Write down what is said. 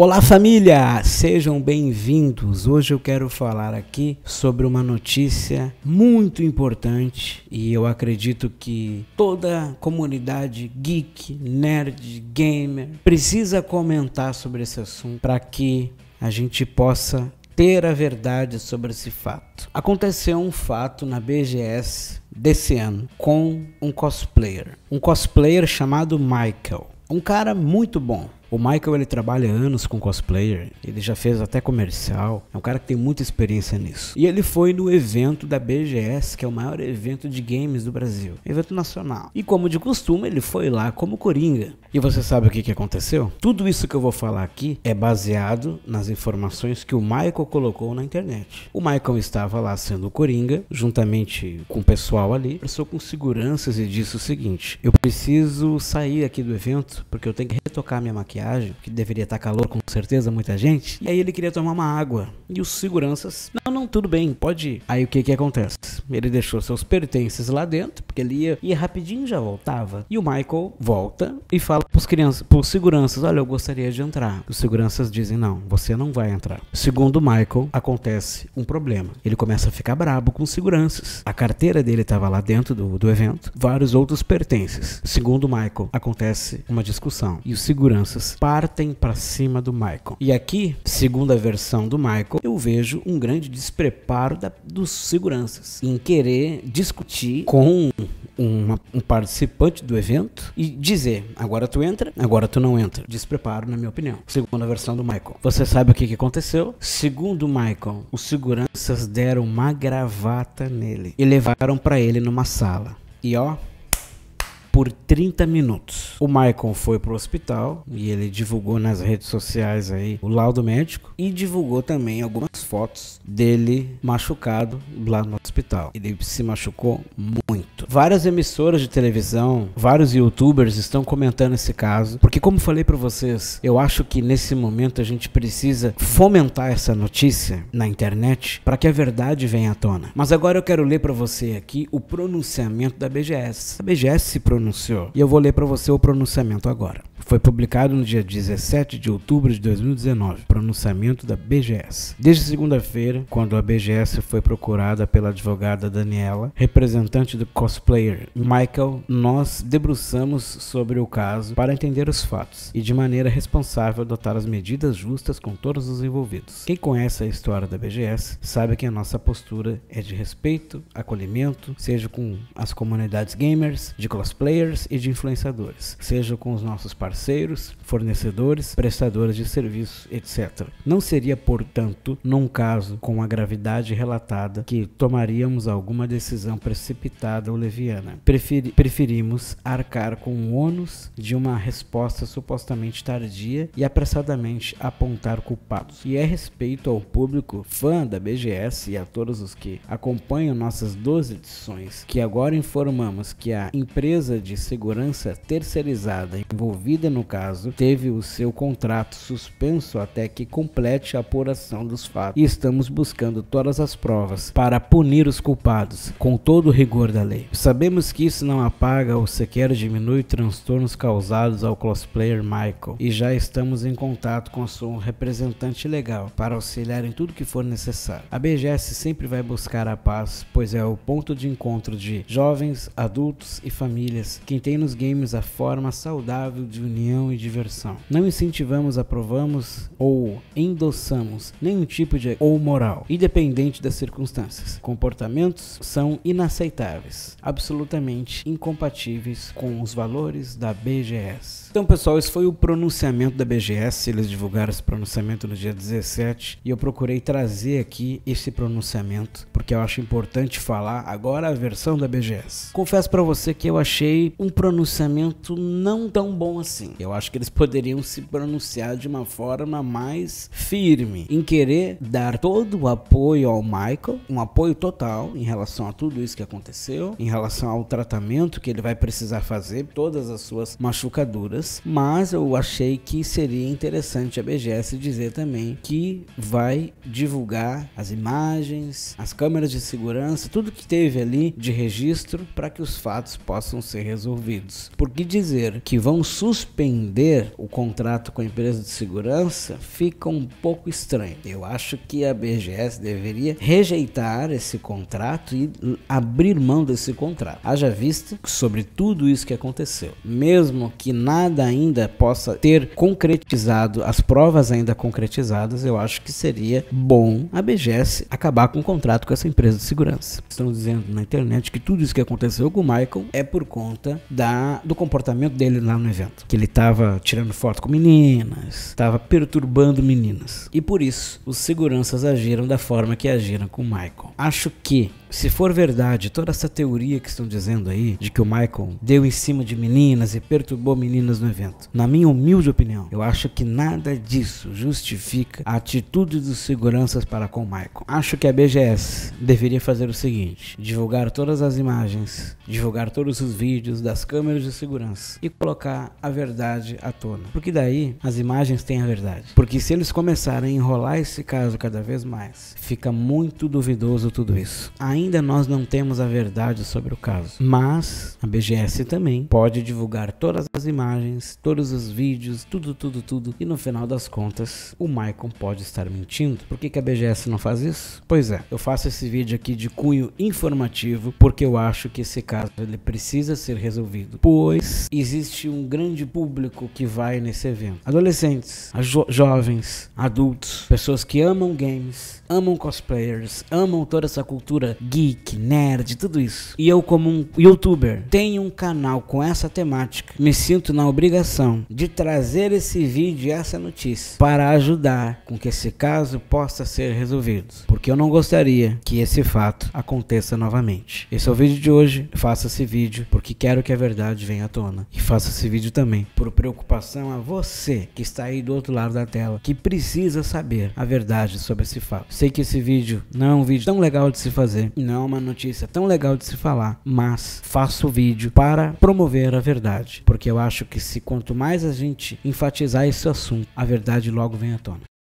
Olá família, sejam bem-vindos. Hoje eu quero falar aqui sobre uma notícia muito importante e eu acredito que toda comunidade geek, nerd, gamer precisa comentar sobre esse assunto para que a gente possa ter a verdade sobre esse fato. Aconteceu um fato na BGS desse ano com um cosplayer, um cosplayer chamado Michael, um cara muito bom o Michael ele trabalha anos com cosplayer, ele já fez até comercial, é um cara que tem muita experiência nisso. E ele foi no evento da BGS, que é o maior evento de games do Brasil, evento nacional. E como de costume, ele foi lá como coringa. E você sabe o que, que aconteceu? Tudo isso que eu vou falar aqui é baseado nas informações que o Michael colocou na internet. O Michael estava lá sendo coringa, juntamente com o pessoal ali, passou com seguranças e disse o seguinte: Eu preciso sair aqui do evento porque eu tenho que retocar minha maquiagem maquiagem, que deveria estar calor com certeza, muita gente. E aí ele queria tomar uma água. E os seguranças, não, não, tudo bem, pode ir. Aí o que que acontece? Ele deixou seus pertences lá dentro, porque ele ia, ia rapidinho já voltava. E o Michael volta e fala pros, crianças, pros seguranças: Olha, eu gostaria de entrar. Os seguranças dizem: Não, você não vai entrar. Segundo o Michael, acontece um problema. Ele começa a ficar brabo com os seguranças. A carteira dele estava lá dentro do, do evento, vários outros pertences. Segundo o Michael, acontece uma discussão e os seguranças partem para cima do Michael. E aqui, segundo a versão do Michael, eu vejo um grande despreparo da, dos seguranças em querer discutir com uma, um participante do evento e dizer: agora tu entra, agora tu não entra. Despreparo, na minha opinião. segundo a versão do Michael. Você sabe o que, que aconteceu? Segundo Michael, os seguranças deram uma gravata nele e levaram para ele numa sala. E ó, por 30 minutos. O Michael foi pro hospital e ele divulgou nas redes sociais aí o laudo médico e divulgou também algumas fotos dele machucado lá no hospital. Ele se machucou muito Várias emissoras de televisão, vários youtubers estão comentando esse caso, porque como falei para vocês, eu acho que nesse momento a gente precisa fomentar essa notícia na internet para que a verdade venha à tona. Mas agora eu quero ler para você aqui o pronunciamento da BGS. A BGS se pronunciou e eu vou ler para você o pronunciamento agora. Foi publicado no dia 17 de outubro de 2019, pronunciamento da BGS. Desde segunda-feira, quando a BGS foi procurada pela advogada Daniela, representante do COS cosplayer Michael, nós debruçamos sobre o caso para entender os fatos e de maneira responsável adotar as medidas justas com todos os envolvidos. Quem conhece a história da BGS sabe que a nossa postura é de respeito, acolhimento, seja com as comunidades gamers, de cosplayers e de influenciadores, seja com os nossos parceiros, fornecedores, prestadores de serviços, etc. Não seria, portanto, num caso com a gravidade relatada que tomaríamos alguma decisão precipitada ou Leviana. Preferi preferimos arcar com o ônus de uma resposta supostamente tardia e apressadamente apontar culpados. E é respeito ao público fã da BGS e a todos os que acompanham nossas 12 edições que agora informamos que a empresa de segurança terceirizada envolvida no caso teve o seu contrato suspenso até que complete a apuração dos fatos. E estamos buscando todas as provas para punir os culpados com todo o rigor da lei. Sabemos que isso não apaga ou sequer diminui transtornos causados ao cosplayer Michael, e já estamos em contato com sua representante legal para auxiliar em tudo que for necessário. A BGS sempre vai buscar a paz, pois é o ponto de encontro de jovens, adultos e famílias que tem nos games a forma saudável de união e diversão. Não incentivamos, aprovamos ou endossamos nenhum tipo de ou moral, independente das circunstâncias. Comportamentos são inaceitáveis absolutamente incompatíveis com os valores da BGS. Então, pessoal, esse foi o pronunciamento da BGS. Eles divulgaram esse pronunciamento no dia 17 e eu procurei trazer aqui esse pronunciamento porque eu acho importante falar agora a versão da BGS. Confesso para você que eu achei um pronunciamento não tão bom assim. Eu acho que eles poderiam se pronunciar de uma forma mais firme em querer dar todo o apoio ao Michael, um apoio total em relação a tudo isso que aconteceu, em relação ao tratamento que ele vai precisar fazer, todas as suas machucaduras mas eu achei que seria interessante a BGS dizer também que vai divulgar as imagens, as câmeras de segurança, tudo que teve ali de registro para que os fatos possam ser resolvidos. Porque dizer que vão suspender o contrato com a empresa de segurança fica um pouco estranho. Eu acho que a BGS deveria rejeitar esse contrato e abrir mão desse contrato. Haja vista sobre tudo isso que aconteceu. Mesmo que nada nada ainda possa ter concretizado, as provas ainda concretizadas, eu acho que seria bom a BGS acabar com o contrato com essa empresa de segurança. Estão dizendo na internet que tudo isso que aconteceu com o Michael é por conta da, do comportamento dele lá no evento. Que ele estava tirando foto com meninas, estava perturbando meninas. E por isso, os seguranças agiram da forma que agiram com o Michael. Acho que se for verdade toda essa teoria que estão dizendo aí, de que o Michael deu em cima de meninas e perturbou meninas no evento, na minha humilde opinião, eu acho que nada disso justifica a atitude dos seguranças para com o Michael. Acho que a BGS deveria fazer o seguinte: divulgar todas as imagens, divulgar todos os vídeos das câmeras de segurança e colocar a verdade à tona. Porque daí as imagens têm a verdade. Porque se eles começarem a enrolar esse caso cada vez mais, fica muito duvidoso tudo isso. Ainda nós não temos a verdade sobre o caso, mas a BGS também pode divulgar todas as imagens, todos os vídeos, tudo, tudo, tudo. E no final das contas, o Maicon pode estar mentindo. Por que, que a BGS não faz isso? Pois é, eu faço esse vídeo aqui de cunho informativo porque eu acho que esse caso ele precisa ser resolvido, pois existe um grande público que vai nesse evento: adolescentes, jo jovens, adultos, pessoas que amam games, amam cosplayers, amam toda essa cultura geek, nerd, tudo isso. E eu, como um youtuber, tenho um canal com essa temática, me sinto na obrigação de trazer esse vídeo e essa notícia para ajudar com que esse caso possa ser resolvido. Porque eu não gostaria que esse fato aconteça novamente. Esse é o vídeo de hoje. Faça esse vídeo porque quero que a verdade venha à tona. E faça esse vídeo também por preocupação a você que está aí do outro lado da tela, que precisa saber a verdade sobre esse fato. Sei que esse vídeo não é um vídeo tão legal de se fazer, não é uma notícia tão legal de se falar, mas faço o vídeo para promover a verdade, porque eu acho que se quanto mais a gente enfatizar esse assunto, a verdade logo vem à tona.